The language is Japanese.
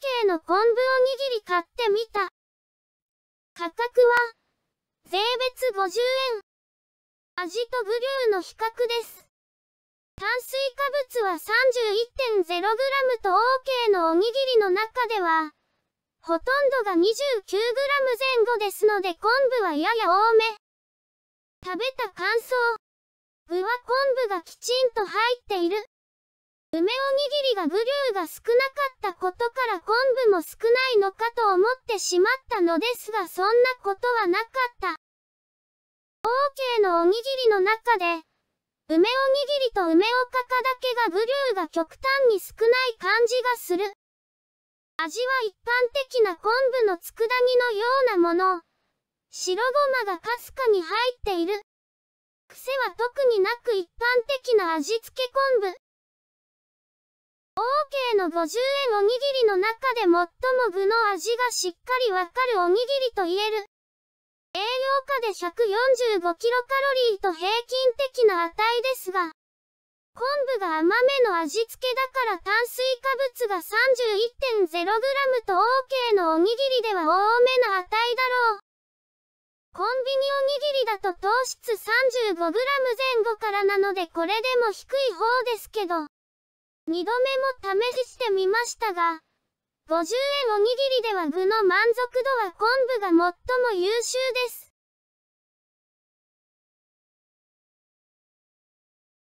系の昆布おにぎり買ってみた。価格は、税別50円。味とブリューの比較です。炭水化物は 31.0g と OK のおにぎりの中では、ほとんどが 29g 前後ですので昆布はやや多め。食べた感想。具は昆布がきちんと入っている。梅おにぎりがブリューが少なかったことから昆布も少ないのかと思ってしまったのですがそんなことはなかった。OK のおにぎりの中で、梅おにぎりと梅おかかだけがブリューが極端に少ない感じがする。味は一般的な昆布の佃煮のようなもの。白ごまがかすかに入っている。癖は特になく一般的な味付け昆布。オーケーの50円おにぎりの中で最も具の味がしっかりわかるおにぎりと言える。栄養価で1 4 5キロカロリーと平均的な値ですが、昆布が甘めの味付けだから炭水化物が 31.0g と OK のおにぎりでは多めの値だろう。コンビニおにぎりだと糖質 35g 前後からなのでこれでも低い方ですけど。2度目も試してみましたが、50円おにぎりでは具の満足度は昆布が最も優秀です。